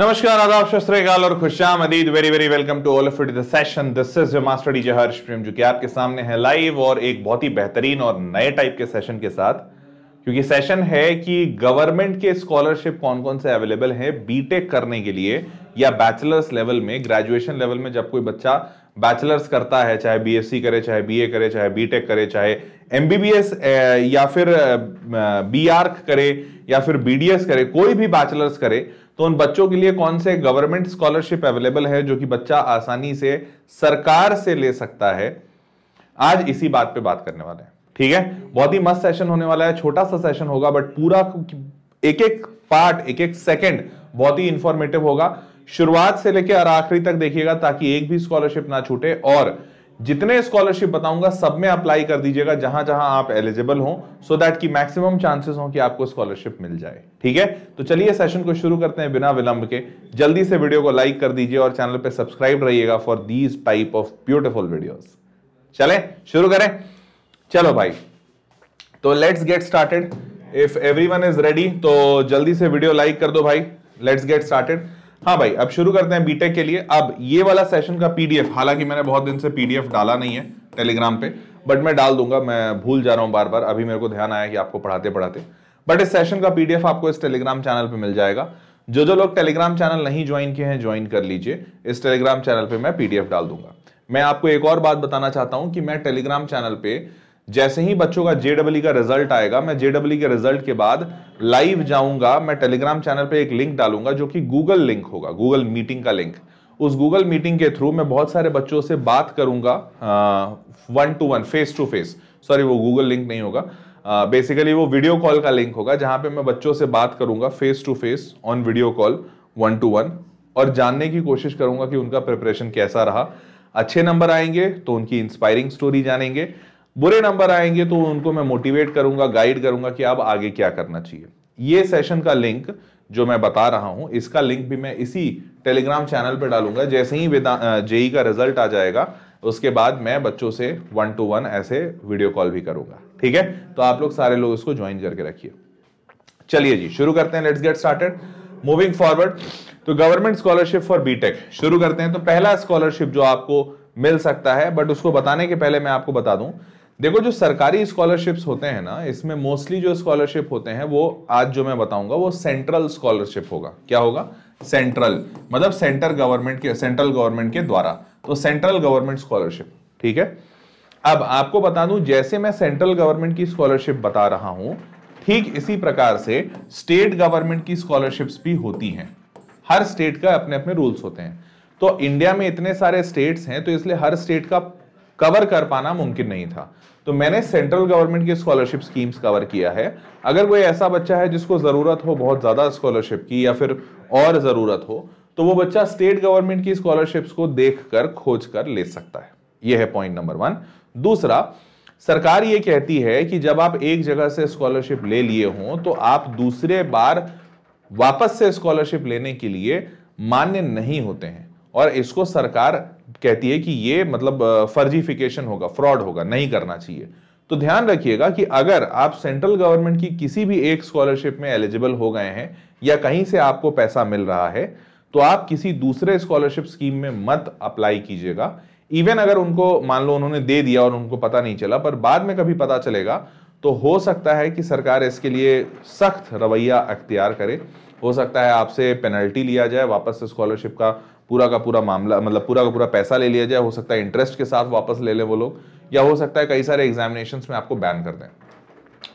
नमस्कार आदाब शस्त्रकाल और खुशाम अदीद very very welcome to all of it the session this is master DJ Harsh Prem जो कि आपके सामने है लाइव और एक बहुत ही बेहतरीन और नए टाइप के सेशन के साथ क्योंकि सेशन है कि गवर्नमेंट के स्कॉलरशिप कौन कौन से अवेलेबल हैं बीटेक करने के लिए या बैचलर्स लेवल में ग्रेजुएशन लेवल में जब कोई बच्चा बैचलर्स करता है चाहे बीएससी करे चाहे बीए करे चाहे बीटेक करे चाहे एमबीबीएस या फिर बीआर करे या फिर बीडीएस करे कोई भी बैचलर्स करे तो उन बच्चों के लिए कौन से गवर्नमेंट स्कॉलरशिप अवेलेबल है जो कि बच्चा आसानी से सरकार से ले सकता है आज इसी बात पे बात करने वाले हैं ठीक है बहुत ही मस्त सेशन होने वाला है छोटा सा सेशन होगा बट पूरा एक एक पार्ट एक एक सेकेंड बहुत ही इंफॉर्मेटिव होगा शुरुआत से लेकर आखिरी तक देखिएगा ताकि एक भी स्कॉलरशिप ना छूटे और जितने स्कॉलरशिप बताऊंगा सब में अप्लाई कर दीजिएगा जहां जहां आप एलिजिबल हो सो दैट की मैक्सिमम चांसेस हो कि आपको स्कॉलरशिप मिल जाए ठीक है तो चलिए सेशन को शुरू करते हैं बिना विलंब के जल्दी से वीडियो को लाइक कर दीजिए और चैनल पर सब्सक्राइब रहिएगा for these type of beautiful video चले शुरू करें चलो भाई तो let's get started if every is ready तो जल्दी से वीडियो लाइक कर दो भाई लेट्स गेट स्टार्टेड हाँ भाई अब शुरू करते हैं बीटेक के लिए अब ये वाला सेशन का पीडीएफ हालांकि मैंने बहुत दिन से पीडीएफ डाला नहीं है टेलीग्राम पे बट मैं डाल दूंगा मैं भूल जा रहा हूं बार बार अभी मेरे को ध्यान आया कि आपको पढ़ाते पढ़ाते बट इस सेशन का पीडीएफ आपको इस टेलीग्राम चैनल पर मिल जाएगा जो जो लोग टेलीग्राम चैनल नहीं ज्वाइन किए हैं ज्वाइन कर लीजिए इस टेलीग्राम चैनल पर मैं पीडीएफ डाल दूंगा मैं आपको एक और बात बताना चाहता हूं कि मैं टेलीग्राम चैनल पर जैसे ही बच्चों का जेडब्ल्यू का रिजल्ट आएगा मैं जेडब्ल्यू के रिजल्ट के बाद लाइव जाऊंगा मैं टेलीग्राम चैनल पे एक लिंक डालूंगा जो कि गूगल लिंक होगा गूगल मीटिंग का लिंक उस गूगल मीटिंग के थ्रू मैं बहुत सारे बच्चों से बात करूंगा one to one face to face sorry वो गूगल लिंक नहीं होगा बेसिकली uh, वो वीडियो कॉल का लिंक होगा जहां पे मैं बच्चों से बात करूंगा face to face on video call one to one और जानने की कोशिश करूंगा कि उनका प्रिपरेशन कैसा रहा अच्छे नंबर आएंगे तो उनकी इंस्पायरिंग स्टोरी जानेंगे बुरे नंबर आएंगे तो उनको मैं मोटिवेट करूंगा गाइड करूंगा कि अब आगे क्या करना चाहिए ये सेशन का लिंक जो मैं बता रहा हूं इसका लिंक भी मैं इसी टेलीग्राम चैनल पर डालूंगा जैसे ही जेई का रिजल्ट आ जाएगा उसके बाद मैं बच्चों से वन टू वन ऐसे वीडियो कॉल भी करूंगा ठीक है तो आप लोग सारे लोग इसको ज्वाइन करके रखिए चलिए जी शुरू करते हैं let's get started moving forward तो गवर्नमेंट स्कॉलरशिप फॉर बीटेक शुरू करते हैं तो पहला स्कॉलरशिप जो आपको मिल सकता है बट उसको बताने के पहले मैं आपको बता दूं देखो जो सरकारी स्कॉलरशिप्स होते हैं ना इसमें मोस्टली जो स्कॉलरशिप होते हैं वो आज जो मैं बताऊंगा वो सेंट्रल स्कॉलरशिप होगा क्या होगा सेंट्रल मतलब सेंटर गवर्नमेंट के सेंट्रल गवर्नमेंट के द्वारा तो सेंट्रल गवर्नमेंट स्कॉलरशिप ठीक है अब आपको बता दूं जैसे मैं सेंट्रल गवर्नमेंट की स्कॉलरशिप बता रहा हूं ठीक इसी प्रकार से स्टेट गवर्नमेंट की स्कॉलरशिप्स भी होती हैं हर स्टेट का अपने अपने रूल्स होते हैं तो इंडिया में इतने सारे स्टेट्स हैं तो इसलिए हर स्टेट का कवर कर पाना मुमकिन नहीं था तो मैंने सेंट्रल गवर्नमेंट की स्कॉलरशिप स्कीम्स कवर किया है अगर कोई ऐसा बच्चा है जिसको ज़रूरत हो बहुत ज़्यादा स्कॉलरशिप की या फिर और ज़रूरत हो तो वो बच्चा स्टेट गवर्नमेंट की स्कॉलरशिप्स को देख कर खोज कर ले सकता है यह है पॉइंट नंबर वन दूसरा सरकार ये कहती है कि जब आप एक जगह से स्कॉलरशिप ले लिए हों तो आप दूसरे बार वापस से स्कॉलरशिप लेने के लिए मान्य नहीं होते हैं और इसको सरकार कहती है कि ये मतलब फर्जीफिकेशन होगा फ्रॉड होगा नहीं करना चाहिए तो ध्यान रखिएगा कि अगर आप सेंट्रल गवर्नमेंट की किसी भी एक स्कॉलरशिप में एलिजिबल हो गए हैं या कहीं से आपको पैसा मिल रहा है तो आप किसी दूसरे स्कॉलरशिप स्कीम में मत अप्लाई कीजिएगा इवन अगर उनको मान लो उन्होंने दे दिया और उनको पता नहीं चला पर बाद में कभी पता चलेगा तो हो सकता है कि सरकार इसके लिए सख्त रवैया अख्तियार करे हो सकता है आपसे पेनल्टी लिया जाए वापस स्कॉलरशिप का पूरा का पूरा मामला मतलब पूरा का पूरा पैसा ले लिया जाए हो सकता है इंटरेस्ट के साथ वापस ले लें वो लोग या हो सकता है कई सारे एग्जामिनेशन में आपको बैन कर दें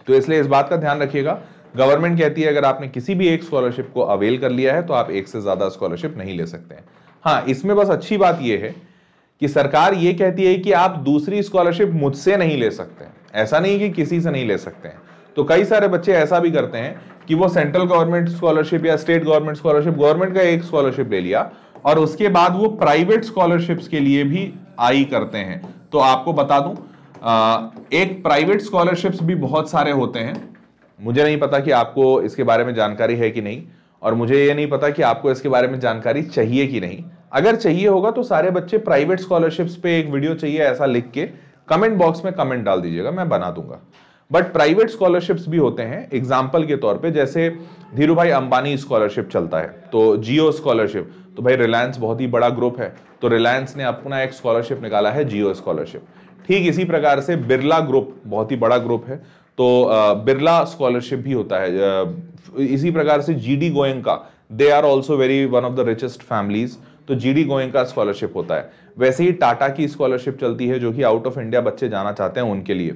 तो इसलिए इस बात का ध्यान रखिएगा गवर्नमेंट कहती है अगर आपने किसी भी एक स्कॉलरशिप को अवेल कर लिया है तो आप एक से ज़्यादा स्कॉलरशिप नहीं ले सकते हैं हाँ इसमें बस अच्छी बात यह है कि सरकार ये कहती है कि आप दूसरी स्कॉलरशिप मुझसे नहीं ले सकते ऐसा नहीं कि किसी से नहीं ले सकते हैं तो कई सारे बच्चे ऐसा भी करते हैं कि वो सेंट्रल गवर्नमेंट स्कॉलरशिप या स्टेट गवर्नमेंट स्कॉलरशिप गवर्नमेंट का एक स्कॉलरशिप ले लिया और उसके बाद वो प्राइवेट स्कॉलरशिप्स के लिए भी आई करते हैं तो आपको बता दूं एक प्राइवेट स्कॉलरशिप्स भी बहुत सारे होते हैं मुझे नहीं पता कि आपको इसके बारे में जानकारी है कि नहीं और मुझे ये नहीं पता कि आपको इसके बारे में जानकारी चाहिए कि नहीं अगर चाहिए होगा तो सारे बच्चे प्राइवेट स्कॉलरशिप्स पे एक वीडियो चाहिए ऐसा लिख के कमेंट बॉक्स में कमेंट डाल दीजिएगा मैं बना दूंगा बट प्राइवेट स्कॉलरशिप्स भी होते हैं एग्जाम्पल के तौर पे जैसे धीरू भाई अंबानी स्कॉलरशिप चलता है तो जियो स्कॉलरशिप तो भाई रिलायंस बहुत ही बड़ा ग्रुप है तो रिलायंस ने अपना एक स्कॉलरशिप निकाला है जियो स्कॉलरशिप ठीक इसी प्रकार से बिरला ग्रुप बहुत ही बड़ा ग्रुप है तो बिरला स्कॉलरशिप भी होता है इसी प्रकार से G D Goenka they are also very one of the richest families तो जीडी गोयंका स्कॉलरशिप होता है वैसे ही टाटा की स्कॉलरशिप चलती है जो कि आउट ऑफ इंडिया बच्चे जाना चाहते हैं उनके लिए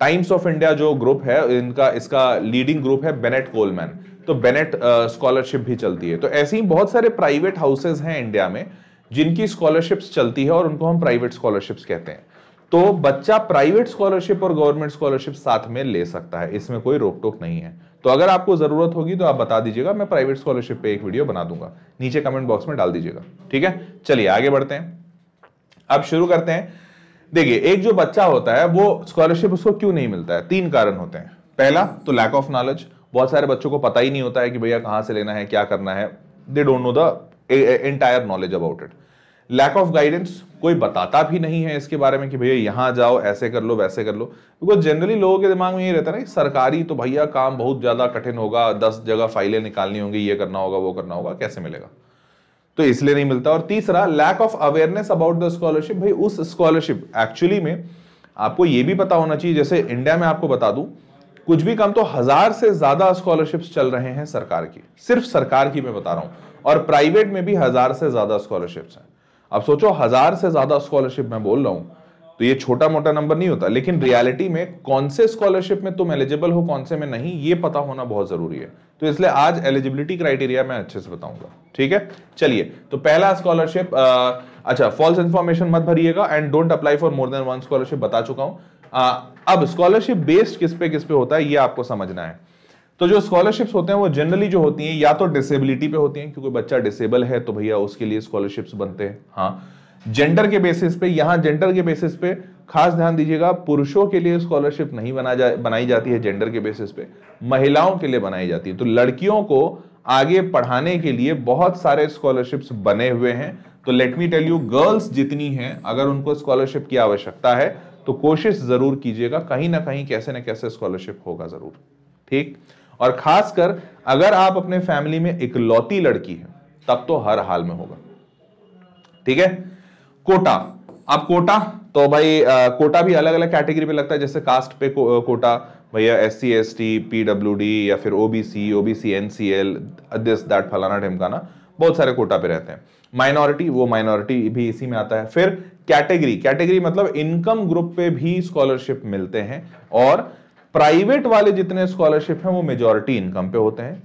टाइम्स ऑफ इंडिया जो ग्रुप है इनका इसका लीडिंग ग्रुप है बेनेट कोलमैन तो बेनेट स्कॉलरशिप uh, भी चलती है तो ऐसे ही बहुत सारे प्राइवेट हाउसेज हैं इंडिया में जिनकी स्कॉलरशिप्स चलती है और उनको हम प्राइवेट स्कॉलरशिप्स कहते हैं तो बच्चा प्राइवेट स्कॉलरशिप और गवर्नमेंट स्कॉलरशिप साथ में ले सकता है इसमें कोई रोक टोक नहीं है तो अगर आपको जरूरत होगी तो आप बता दीजिएगा मैं प्राइवेट स्कॉलरशिप पे एक वीडियो बना दूंगा नीचे कमेंट बॉक्स में डाल दीजिएगा ठीक है चलिए आगे बढ़ते हैं अब शुरू करते हैं देखिए एक जो बच्चा होता है वो स्कॉलरशिप उसको क्यों नहीं मिलता है तीन कारण होते हैं पहला तो लैक ऑफ नॉलेज बहुत सारे बच्चों को पता ही नहीं होता है कि भैया कहां से लेना है क्या करना है they don't know the entire knowledge about it lack of guidance कोई बताता भी नहीं है इसके बारे में कि भैया यहां जाओ ऐसे कर लो वैसे कर लो बिकॉज जनरली लोगों के दिमाग में ये रहता है ना कि सरकारी तो भैया काम बहुत ज़्यादा कठिन होगा दस जगह फाइलें निकालनी होंगी ये करना होगा वो करना होगा कैसे मिलेगा तो इसलिए नहीं मिलता और तीसरा lack of awareness about the scholarship भाई उस स्कॉलरशिप एक्चुअली में आपको ये भी पता होना चाहिए जैसे इंडिया में आपको बता दूं कुछ भी कम तो हजार से ज्यादा स्कॉलरशिप्स चल रहे हैं सरकार की सिर्फ सरकार की मैं बता रहा हूं और प्राइवेट में भी हजार से ज्यादा स्कॉलरशिप्स हैं अब सोचो हजार से ज्यादा स्कॉलरशिप मैं बोल रहा हूं तो ये छोटा मोटा नंबर नहीं होता लेकिन रियलिटी में कौन से स्कॉलरशिप में तुम एलिजिबल हो कौन से में नहीं ये पता होना बहुत जरूरी है तो इसलिए आज एलिजिबिलिटी क्राइटेरिया मैं अच्छे से बताऊंगा ठीक है चलिए तो पहला स्कॉलरशिप अच्छा फॉल्स इन्फॉर्मेशन मत भरिएगा and don't apply for more than one scholarship बता चुका हूं अब स्कॉलरशिप बेस्ड किस पे किस पे होता है ये आपको समझना है तो जो स्कॉलरशिप्स होते हैं वो जनरली जो होती हैं या तो डिसेबिलिटी पे होती हैं क्योंकि बच्चा डिसेबल है तो भैया उसके लिए स्कॉलरशिप्स बनते हैं हाँ जेंडर के बेसिस पे यहां जेंडर के बेसिस पे खास ध्यान दीजिएगा पुरुषों के लिए स्कॉलरशिप नहीं बना जा बनाई जाती है जेंडर के बेसिस पे महिलाओं के लिए बनाई जाती है तो लड़कियों को आगे पढ़ाने के लिए बहुत सारे स्कॉलरशिप्स बने हुए हैं तो let me tell you girls जितनी हैं अगर उनको स्कॉलरशिप की आवश्यकता है तो कोशिश जरूर कीजिएगा कहीं ना कहीं कैसे ना कैसे स्कॉलरशिप होगा जरूर ठीक और खासकर अगर आप अपने फैमिली में इकलौती लड़की है तब तो हर हाल में होगा ठीक है कोटा आप कोटा तो भाई आ, कोटा भी अलग अलग कैटेगरी पे लगता है जैसे कास्ट पे को, आ, कोटा भैया S C S T P W D या फिर O B C O B C N C L this that फलाना ढिमकाना बहुत सारे कोटा पे रहते हैं माइनॉरिटी वो माइनॉरिटी भी इसी में आता है फिर कैटेगरी कैटेगरी मतलब इनकम ग्रुप पे भी स्कॉलरशिप मिलते हैं और प्राइवेट वाले जितने स्कॉलरशिप हैं वो मेजोरिटी इनकम पे होते हैं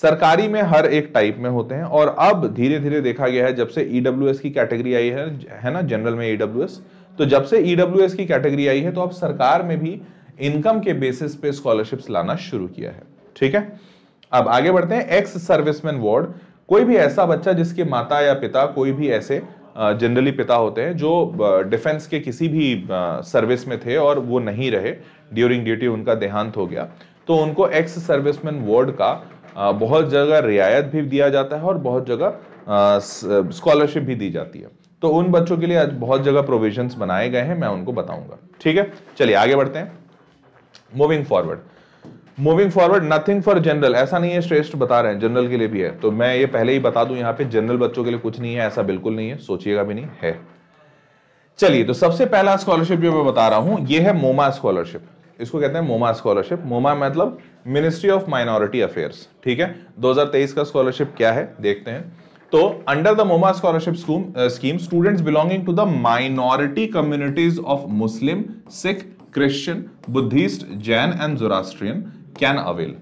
सरकारी में हर एक टाइप में होते हैं और अब धीरे धीरे देखा गया है जब से ईडब्ल्यू e की कैटेगरी आई है है ना जनरल में ईडब्ल्यू e तो जब से ईडब्ल्यू e की कैटेगरी आई है तो अब सरकार में भी इनकम के बेसिस पे स्कॉलरशिप्स लाना शुरू किया है ठीक है अब आगे बढ़ते हैं एक्स सर्विसमैन वार्ड कोई भी ऐसा बच्चा जिसके माता या पिता कोई भी ऐसे जनरली पिता होते हैं जो डिफेंस के किसी भी सर्विस में थे और वो नहीं रहे ड्यूरिंग ड्यूटी उनका देहांत हो गया तो उनको एक्स सर्विसमैन वार्ड का बहुत जगह रियायत भी दिया जाता है और बहुत जगह स्कॉलरशिप भी दी जाती है तो उन बच्चों के लिए आज बहुत जगह प्रोविजंस बनाए गए हैं मैं उनको बताऊंगा ठीक है चलिए आगे बढ़ते हैं moving forward moving forward nothing for general ऐसा नहीं है श्रेष्ठ बता रहे हैं जनरल के लिए भी है तो मैं ये पहले ही बता दूं यहाँ पे जनरल बच्चों के लिए कुछ नहीं है ऐसा बिल्कुल नहीं है सोचिएगा भी नहीं है चलिए तो सबसे पहला स्कॉलरशिप जो मैं बता रहा हूं ये है मोमा स्कॉलरशिप इसको कहते हैं मोमा स्कॉलरशिप मोमा मतलब मिनिस्ट्री ऑफ माइनॉरिटी अफेयर्स ठीक है 2023 का स्कॉलरशिप क्या है देखते हैं तो under the MOMA scholarship scheme students belonging to the minority communities of Muslim Sikh Christian Buddhist Jain and Zoroastrian can avail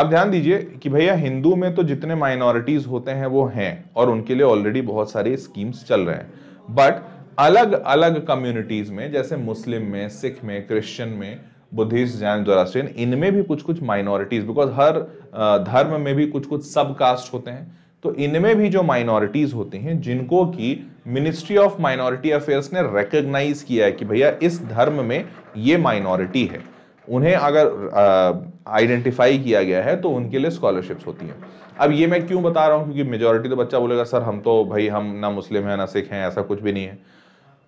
अब ध्यान दीजिए कि भैया हिंदू में तो जितने माइनॉरिटीज होते हैं वो हैं और उनके लिए ऑलरेडी बहुत सारी स्कीम्स चल रहे हैं बट अलग अलग कम्युनिटीज में जैसे मुस्लिम में सिख में क्रिश्चियन में बुद्धिस्ट जैन जोरास्ट्रियन इनमें भी कुछ कुछ माइनॉरिटीज़ बिकॉज हर धर्म में भी कुछ कुछ सब कास्ट होते हैं तो इनमें भी जो माइनॉरिटीज़ होती हैं जिनको कि मिनिस्ट्री ऑफ माइनॉरिटी अफेयर्स ने रिकग्नाइज किया है कि भैया इस धर्म में ये माइनॉरिटी है उन्हें अगर आइडेंटिफाई किया गया है तो उनके लिए स्कॉलरशिप्स होती हैं अब ये मैं क्यों बता रहा हूँ क्योंकि मेजोरिटी तो बच्चा बोलेगा सर हम तो भाई हम ना मुस्लिम हैं ना सिख हैं ऐसा कुछ भी नहीं है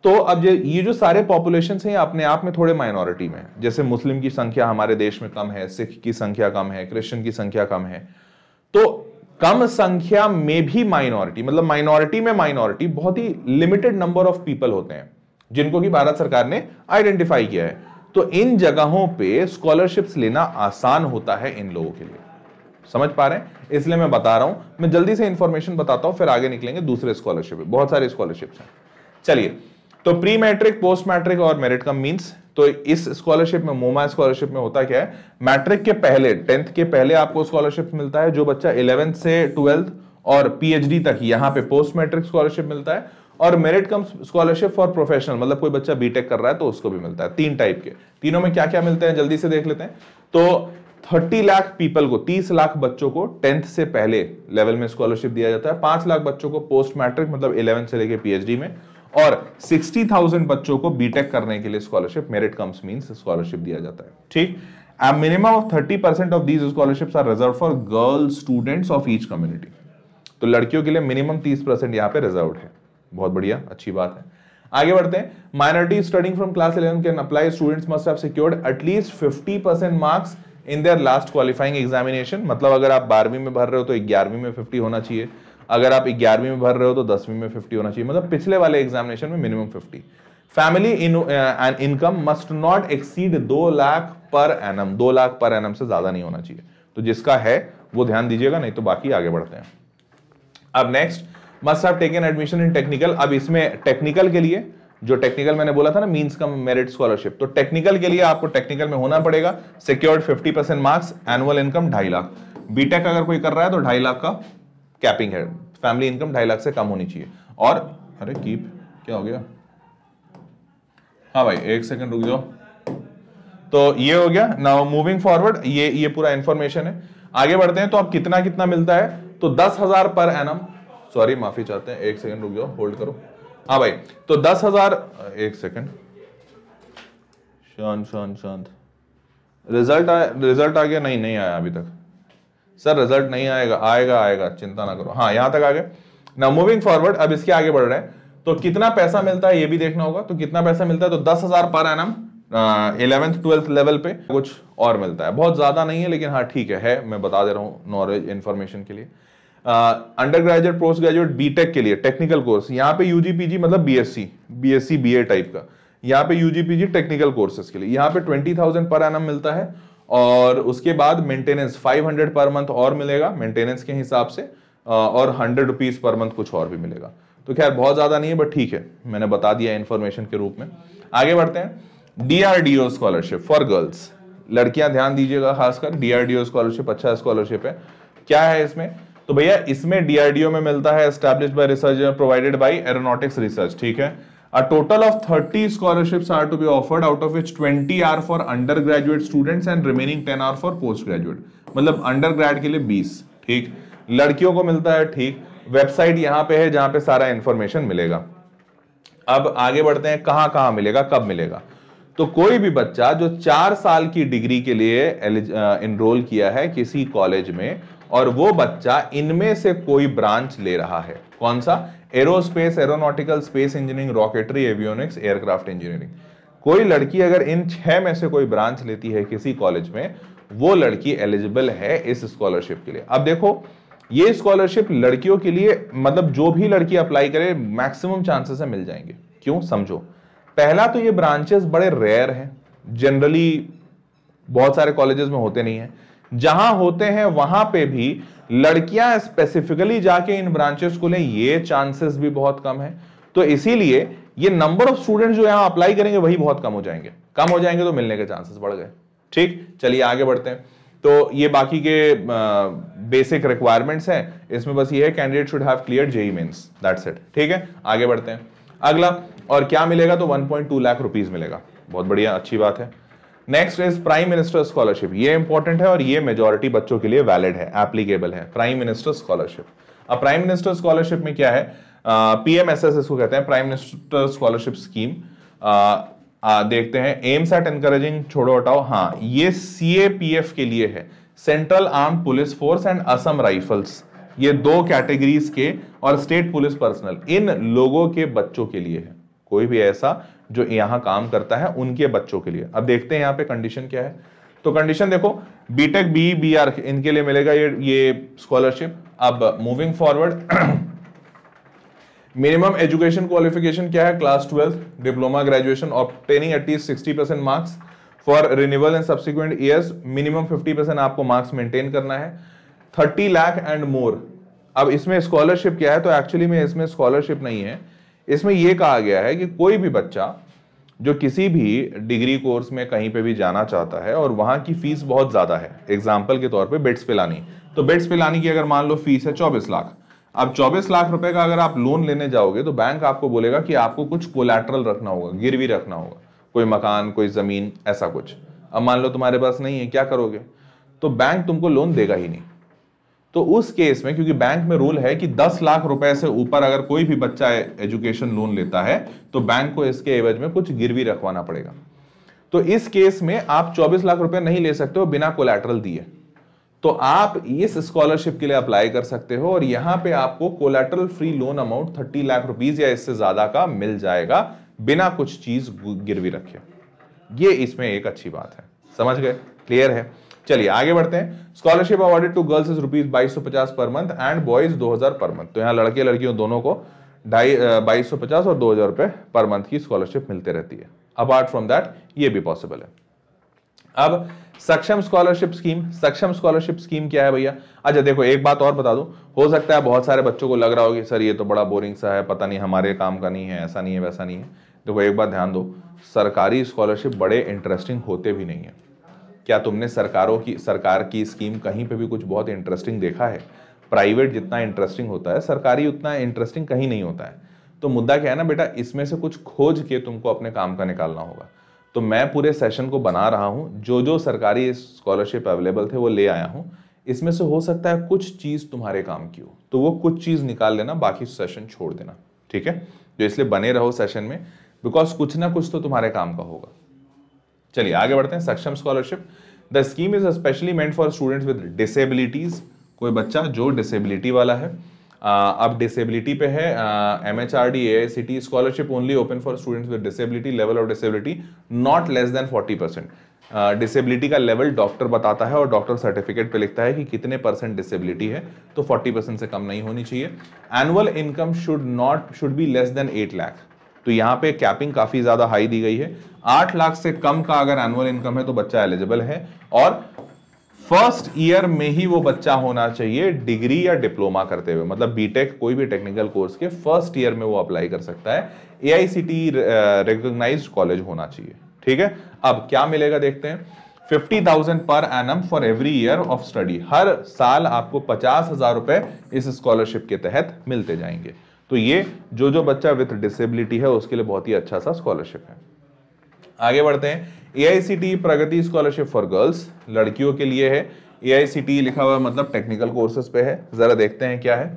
तो अब ये ये जो सारे पॉपुलेशन हैं अपने आप में थोड़े माइनॉरिटी में जैसे मुस्लिम की संख्या हमारे देश में कम है सिख की संख्या कम है क्रिश्चियन की संख्या कम है तो कम संख्या में भी माइनॉरिटी मतलब माइनॉरिटी में माइनॉरिटी बहुत ही लिमिटेड नंबर ऑफ पीपल होते हैं जिनको कि भारत सरकार ने आइडेंटिफाई किया है तो इन जगहों पे स्कॉलरशिप्स लेना आसान होता है इन लोगों के लिए समझ पा रहे हैं इसलिए मैं बता रहा हूं मैं जल्दी से इंफॉर्मेशन बताता हूं फिर आगे निकलेंगे दूसरे स्कॉलरशिप बहुत सारे स्कॉलरशिप्स हैं चलिए तो प्री मैट्रिक पोस्ट मैट्रिक और मेरिट कम मीन्स तो इस स्कॉलरशिप में मोमा स्कॉलरशिप में होता क्या है मैट्रिक के पहले टेंथ के पहले आपको स्कॉलरशिप मिलता है जो बच्चा इलेवेंथ से ट्वेल्थ और पीएचडी तक यहां पे पोस्ट मैट्रिक स्कॉलरशिप मिलता है और merit cum scholarship for professional मतलब कोई बच्चा बीटेक कर रहा है तो उसको भी मिलता है तीन टाइप के तीनों में क्या क्या मिलते हैं जल्दी से देख लेते हैं तो थर्टी लाख पीपल को तीस लाख बच्चों को टेंथ से पहले लेवल में स्कॉलरशिप दिया जाता है पांच लाख बच्चों को पोस्ट मैट्रिक मतलब 11 से लेके पीएचडी में और 60,000 बच्चों को बीटेक करने के लिए scholarship merit cum means scholarship दिया जाता है ठीक minimum of thirty percent of these scholarships are reserved for girl students of each community तो लड़कियों के लिए मिनिमम तीस परसेंट यहाँ पे रिजर्व है बहुत बढ़िया अच्छी बात है आगे बढ़ते हैं minority studying from class eleven can apply students must have secured at least fifty percent marks in their last qualifying examination मतलब अगर आप बारहवीं में भर रहे हो तो ग्यारहवीं में फिफ्टी होना चाहिए अगर आप ग्यारहवीं में भर रहे हो तो दसवीं में फिफ्टी होना चाहिए मतलब पिछले वाले एग्जामिनेशन में minimum fifty family and income must not exceed दो लाख पर एन एम दो लाख पर एन एम से ज्यादा नहीं होना चाहिए तो जिसका है वो ध्यान दीजिएगा नहीं तो बाकी आगे बढ़ते हैं अब next must have taken admission in technical अब इसमें टेक्निकल के लिए जो टेक्निकल मैंने बोला था ना मींस कम मेरिट स्कॉलरशिप तो टेक्निकल के लिए आपको टेक्निकल में होना पड़ेगा secured 50 percent marks annual income ढाई लाख बीटेक अगर कोई कर रहा है तो ढाई लाख का कैपिंग है फैमिली इनकम ढाई लाख से कम होनी चाहिए और अरे कीप क्या हो गया हाँ भाई एक सेकंड रुक जाओ तो ये हो गया नाउ मूविंग फॉरवर्ड ये ये पूरा इंफॉर्मेशन है आगे बढ़ते हैं तो अब कितना कितना मिलता है तो दस हजार पर एनम सॉरी माफी चाहते हैं एक सेकंड रुक जाओ होल्ड करो हाँ भाई तो दस हजार एक सेकंड शांत शांत शांत रिजल्ट आ रिजल्ट आ गया नहीं नहीं आया अभी तक सर रिजल्ट नहीं आएगा आएगा आएगा चिंता ना करो हाँ यहां तक आ गए ना मूविंग फॉरवर्ड अब इसके आगे बढ़ रहे हैं तो कितना पैसा मिलता है ये भी देखना होगा तो कितना पैसा मिलता है तो दस हजार per annum eleventh twelfth level पे कुछ और मिलता है बहुत ज़्यादा नहीं है लेकिन हाँ ठीक है, है मैं बता दे रहा हूँ नॉलेज इन्फॉर्मेशन के लिए undergraduate postgraduate BTech के लिए टेक्निकल कोर्स यहाँ पे यूजीपीजी मतलब बीएससी बीएससी बीए टाइप का यहाँ पे यूजीपीजी टेक्निकल कोर्सेज के लिए यहाँ पे ट्वेंटी थाउजेंड पर एम मिलता है और उसके बाद मेंटेनेंस 500 पर मंथ और मिलेगा मेंटेनेंस के हिसाब से और हंड्रेड रुपीज़ पर मंथ कुछ और भी मिलेगा तो खैर बहुत ज़्यादा नहीं है बट ठीक है मैंने बता दिया इन्फॉर्मेशन के रूप में आगे बढ़ते हैं डीआरडीओ स्कॉलरशिप फॉर गर्ल्स लड़कियां ध्यान दीजिएगा खासकर डीआरडीओ स्कॉलरशिप अच्छा स्कॉलरशिप है क्या है इसमें तो भैया इसमें डीआरडीओ में मिलता है establish by research provided by aeronautics research ठीक है A total of 30 scholarships are to be offered, out of which 20 are for undergraduate students and remaining 10 are for postgraduate. मतलब undergrad के लिए 20, ठीक लड़कियों को मिलता है ठीक वेबसाइट यहाँ पे है जहाँ पे सारा इन्फॉर्मेशन मिलेगा अब आगे बढ़ते हैं कहाँ कहाँ मिलेगा कब मिलेगा तो कोई भी बच्चा जो चार साल की डिग्री के लिए इनरोल किया है किसी कॉलेज में और वो बच्चा इनमें से कोई ब्रांच ले रहा है कौन सा aerospace aeronautical space engineering rocketry avionics aircraft engineering कोई लड़की अगर इन छह में से कोई ब्रांच लेती है किसी कॉलेज में वो लड़की एलिजिबल है इस स्कॉलरशिप के लिए अब देखो ये स्कॉलरशिप लड़कियों के लिए मतलब जो भी लड़की अप्लाई करे मैक्सिमम चांसेस है मिल जाएंगे क्यों समझो पहला तो ये ब्रांचेस बड़े रेयर हैं जनरली बहुत सारे कॉलेजेस में होते नहीं है जहां होते हैं वहां पे भी लड़कियां स्पेसिफिकली जाके इन ब्रांचेस को लें ये चांसेस भी बहुत कम है तो इसीलिए ये नंबर ऑफ स्टूडेंट जो यहां अप्लाई करेंगे वही बहुत कम हो जाएंगे कम हो जाएंगे तो मिलने के चांसेस बढ़ गए ठीक चलिए आगे बढ़ते हैं तो ये बाकी के बेसिक रिक्वायरमेंट्स हैं इसमें बस ये है candidate should have clear JEE mains that's it ठीक है आगे बढ़ते हैं अगला और क्या मिलेगा तो 1.2 लाख रुपीस मिलेगा बहुत बढ़िया अच्छी बात है next is prime minister scholarship ये इंपॉर्टेंट है और ये मेजोरिटी बच्चों के लिए वैलिड है एप्लीकेबल है प्राइम मिनिस्टर स्कॉलरशिप अब प्राइम मिनिस्टर स्कॉलरशिप में क्या है पीएमएसएस इसको कहते हैं प्राइम मिनिस्टर स्कॉलरशिप स्कीम देखते हैं एम्स एट एनकरेजिंग छोड़ो हटाओ हाँ ये सीएपीएफ के लिए है central arm police force and Assam rifles ये दो कैटेगरीज के और स्टेट पुलिस पर्सनल इन लोगों के बच्चों के लिए है कोई भी ऐसा जो यहां काम करता है उनके बच्चों के लिए अब देखते हैं यहां पे कंडीशन क्या है तो कंडीशन देखो बीटेक बी बी आर इनके लिए मिलेगा ये ये स्कॉलरशिप अब moving forward minimum education qualification क्या है class twelfth diploma graduation obtaining at least sixty percent marks for renewal and subsequent years minimum fifty percent आपको मार्क्स मेंटेन करना है थर्टी लाख एंड मोर अब इसमें स्कॉलरशिप क्या है तो एक्चुअली में इसमें स्कॉलरशिप नहीं है इसमें यह कहा गया है कि कोई भी बच्चा जो किसी भी डिग्री कोर्स में कहीं पे भी जाना चाहता है और वहाँ की फ़ीस बहुत ज़्यादा है एग्जाम्पल के तौर पर बेट्स पिलानी तो बेट्स पिलानी की अगर मान लो फीस है चौबीस लाख अब चौबीस लाख रुपए का अगर आप लोन लेने जाओगे तो बैंक आपको बोलेगा कि आपको कुछ कोलेट्रल रखना होगा गिरवी रखना होगा कोई मकान कोई ज़मीन ऐसा कुछ अब मान लो तुम्हारे पास नहीं है क्या करोगे तो बैंक तुमको लोन देगा ही नहीं तो उस केस में क्योंकि बैंक में रूल है कि 10 लाख रुपए से ऊपर अगर कोई भी बच्चा एजुकेशन लोन लेता है तो बैंक को इसके एवज में कुछ गिरवी रखवाना पड़ेगा तो इस केस में आप 24 लाख रुपए नहीं ले सकते हो बिना कोलेटरल दिए तो आप इस स्कॉलरशिप के लिए अप्लाई कर सकते हो और यहां पे आपको collateral free loan amount thirty lakh rupees या इससे ज्यादा का मिल जाएगा बिना कुछ चीज गिरवी रखे ये इसमें एक अच्छी बात है समझ गए क्लियर है चलिए आगे बढ़ते हैं scholarship awarded to girls is rupees बाईस पर मंथ एंड बॉयज दो पर मंथ तो यहाँ लड़के लड़कियों दोनों को ढाई बाईस सौ पचास और दो हजार रुपए पर मंथ की स्कॉलरशिप मिलते रहती है अपार्ट फ्रॉम दैट ये भी पॉसिबल है अब Saksham scholarship scheme Saksham scholarship scheme क्या है भैया अच्छा देखो एक बात और बता दूं हो सकता है बहुत सारे बच्चों को लग रहा होगी सर ये तो बड़ा बोरिंग सा है पता नहीं हमारे काम का नहीं है ऐसा नहीं है वैसा नहीं है देखो एक बार ध्यान दो सरकारी स्कॉलरशिप बड़े इंटरेस्टिंग होते भी नहीं है क्या तुमने सरकारों की सरकार की स्कीम कहीं पे भी कुछ बहुत इंटरेस्टिंग देखा है प्राइवेट जितना इंटरेस्टिंग होता है सरकारी उतना इंटरेस्टिंग कहीं नहीं होता है तो मुद्दा क्या है ना बेटा इसमें से कुछ खोज के तुमको अपने काम का निकालना होगा तो मैं पूरे सेशन को बना रहा हूँ जो जो सरकारी स्कॉलरशिप अवेलेबल थे वो ले आया हूँ इसमें से हो सकता है कुछ चीज़ तुम्हारे काम की हो तो वो कुछ चीज़ निकाल लेना बाकी सेशन छोड़ देना ठीक है जो तो इसलिए बने रहो सेशन में बिकॉज कुछ ना कुछ तो तुम्हारे काम का होगा चलिए आगे बढ़ते हैं Saksham scholarship the scheme is specially meant for students with disabilities कोई बच्चा जो डिसेबिलिटी वाला है अब डिसेबिलिटी पे है M H R D A C T scholarship only open for students with disability level of disability not less than forty percent disability का level doctor बताता है और डॉक्टर सर्टिफिकेट पे लिखता है कि कितने परसेंट डिसेबिलिटी है तो 40 परसेंट से कम नहीं होनी चाहिए annual income should not should be less than eight lakh तो यहाँ पे कैपिंग काफ़ी ज़्यादा हाई दी गई है आठ लाख से कम का अगर एनुअल इनकम है तो बच्चा एलिजिबल है और फर्स्ट ईयर में ही वो बच्चा होना चाहिए डिग्री या डिप्लोमा करते हुए मतलब बीटेक कोई भी टेक्निकल कोर्स के फर्स्ट ईयर में वो अप्लाई कर सकता है A I C T recognise college होना चाहिए ठीक है अब क्या मिलेगा देखते हैं fifty thousand per annum for every year of study हर साल आपको पचास हजार रुपए इस स्कॉलरशिप के तहत मिलते जाएंगे तो ये जो जो बच्चा विथ डिसेबिलिटी है उसके लिए बहुत ही अच्छा सा स्कॉलरशिप है आगे बढ़ते हैं a Pragati scholarship for girls लड़कियों के लिए है ए लिखा हुआ मतलब टेक्निकल कोर्सेज पे है जरा देखते हैं क्या है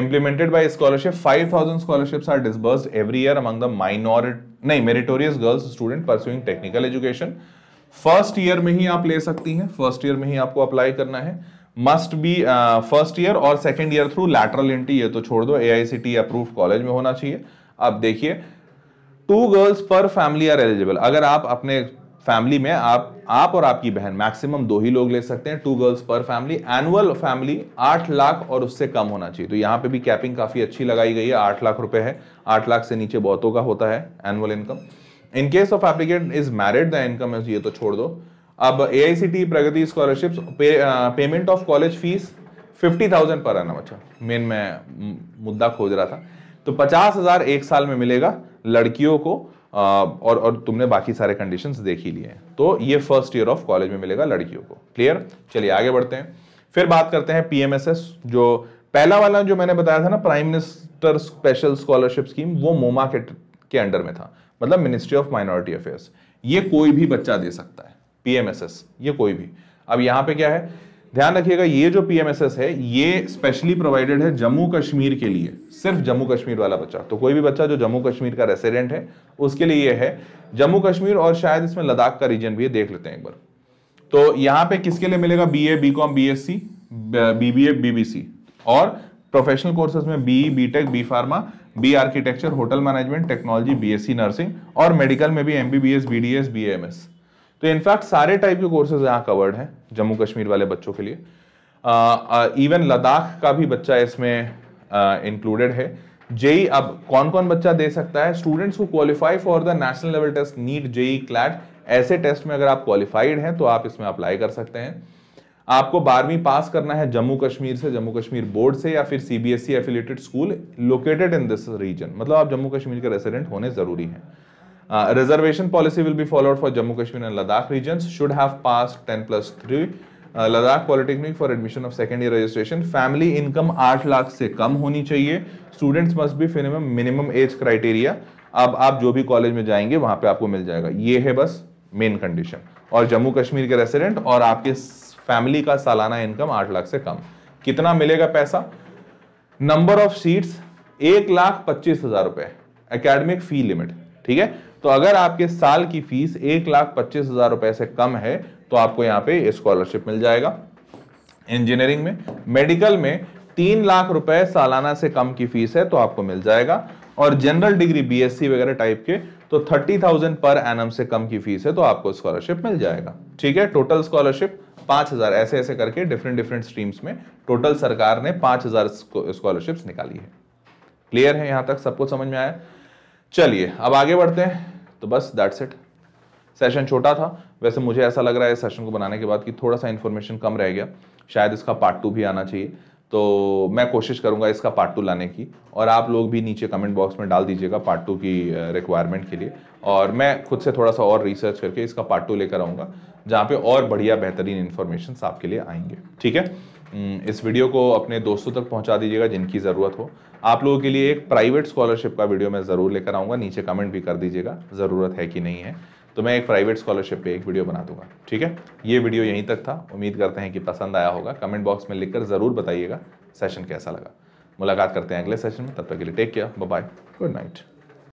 implemented by scholarship five thousand scholarship are disburse every year among the minority नहीं meritorious girls student pursuing technical education first year में ही आप ले सकती हैं फर्स्ट ईयर में ही आपको अप्लाई करना है मस्ट बी फर्स्ट ईयर और second year through lateral entry ये तो छोड़ दो ए अप्रूव कॉलेज में होना चाहिए अब देखिए two girls per family are eligible अगर आप अपने फैमिली में आप आप और आपकी बहन मैक्सिमम दो ही लोग ले सकते हैं two girls per family annual family आठ लाख और उससे कम होना चाहिए तो यहाँ पे भी कैपिंग काफ़ी अच्छी लगाई गई है आठ लाख रुपए है आठ लाख से नीचे बहुतों का होता है annual income in case of applicant is married the income ये तो छोड़ दो अब a Pragati scholarship payment of college fees fifty thousand per annum बच्चा मेन मैं मुद्दा खोज रहा था तो पचास हजार एक साल में मिलेगा लड़कियों को और और तुमने बाकी सारे कंडीशंस देख ही लिए तो ये फर्स्ट ईयर ऑफ कॉलेज में मिलेगा लड़कियों को क्लियर चलिए आगे बढ़ते हैं फिर बात करते हैं पीएमएसएस जो पहला वाला जो मैंने बताया था ना prime minister special scholarship scheme वो मोमा के अंडर में था मतलब मिनिस्ट्री ऑफ माइनॉरिटी अफेयर्स ये कोई भी बच्चा दे सकता है पीएमएसएस ये कोई भी अब यहां पे क्या है ध्यान रखिएगा ये जो पीएमएसएस है ये स्पेशली प्रोवाइडेड है जम्मू कश्मीर के लिए सिर्फ जम्मू कश्मीर वाला बच्चा तो कोई भी बच्चा जो जम्मू कश्मीर का रेसिडेंट है उसके लिए ये है जम्मू कश्मीर और शायद इसमें लद्दाख का रीजन भी है देख लेते हैं एक बार तो यहां पे किसके लिए मिलेगा B A B com B S C BBA BBC और प्रोफेशनल कोर्सेज में B B tech B pharma B architecture hotel management technology B S C nursing और मेडिकल में भी MBBS BDS B B M S तो in fact सारे type के courses यहाँ covered हैं जम्मू कश्मीर वाले बच्चों के लिए इवन लद्दाख का भी बच्चा इसमें इंक्लूडेड है जेई अब कौन कौन बच्चा दे सकता है स्टूडेंट्स को qualify for the national level test NEET JEE CLAT ऐसे टेस्ट में अगर आप क्वालिफाइड हैं तो आप इसमें अप्लाई कर सकते हैं आपको बारहवीं पास करना है जम्मू कश्मीर से जम्मू कश्मीर बोर्ड से या फिर CBSE affiliated school located in this region मतलब आप जम्मू कश्मीर के रेसिडेंट होने जरूरी हैं reservation policy will will followed for Jammu Kashmir and and Ladakh regions. Should have passed 10 plus Ladakh polytechnic for admission of second year registration family income 8 lakh से कम होनी चाहिए स्टूडेंट्स मस्ट भी मिनिमम मिनिमम एज क्राइटेरिया अब आप जो भी कॉलेज में जाएंगे वहां पे आपको मिल जाएगा ये है बस मेन कंडीशन और जम्मू कश्मीर के रेसिडेंट और आपके फैमिली का सालाना इनकम आठ लाख से कम कितना मिलेगा पैसा नंबर ऑफ सीट्स एक लाख पच्चीस हजार रुपए अकेडमिक फी लिमिट ठीक है तो अगर आपके साल की फीस एक लाख पच्चीस हजार रुपए से कम है तो आपको यहाँ पे स्कॉलरशिप मिल जाएगा इंजीनियरिंग में मेडिकल में तीन लाख रुपए सालाना से कम की फीस है तो आपको मिल जाएगा और जनरल डिग्री बीएससी वगैरह टाइप के तो थर्टी थाउजेंड पर एनम से कम की फीस है तो आपको स्कॉलरशिप मिल जाएगा ठीक है टोटल स्कॉलरशिप पांच हजार ऐसे ऐसे करके डिफरेंट डिफरेंट स्ट्रीम्स में टोटल सरकार ने पांच हजार स्कॉलरशिप निकाली है क्लियर है यहां तक सबको समझ में आया चलिए अब आगे बढ़ते हैं तो बस दैट्स इट सेशन छोटा था वैसे मुझे ऐसा लग रहा है सेशन को बनाने के बाद कि थोड़ा सा इन्फॉर्मेशन कम रह गया शायद इसका पार्ट टू भी आना चाहिए तो मैं कोशिश करूंगा इसका पार्ट टू लाने की और आप लोग भी नीचे कमेंट बॉक्स में डाल दीजिएगा पार्ट टू की रिक्वायरमेंट के लिए और मैं खुद से थोड़ा सा और रिसर्च करके इसका पार्ट टू लेकर आऊँगा जहाँ पे और बढ़िया बेहतरीन इन्फॉर्मेशन आपके लिए आएंगे ठीक है हम्म, इस वीडियो को अपने दोस्तों तक पहुंचा दीजिएगा जिनकी ज़रूरत हो आप लोगों के लिए एक प्राइवेट स्कॉलरशिप का वीडियो मैं ज़रूर लेकर आऊँगा नीचे कमेंट भी कर दीजिएगा ज़रूरत है कि नहीं है तो मैं एक प्राइवेट स्कॉलरशिप पे एक वीडियो बना दूंगा ठीक है ये वीडियो यहीं तक था उम्मीद करते हैं कि पसंद आया होगा कमेंट बॉक्स में लिखकर ज़रूर बताइएगा सेशन कैसा लगा मुलाकात करते हैं अगले सेशन में तब तक के लिए take care bye good night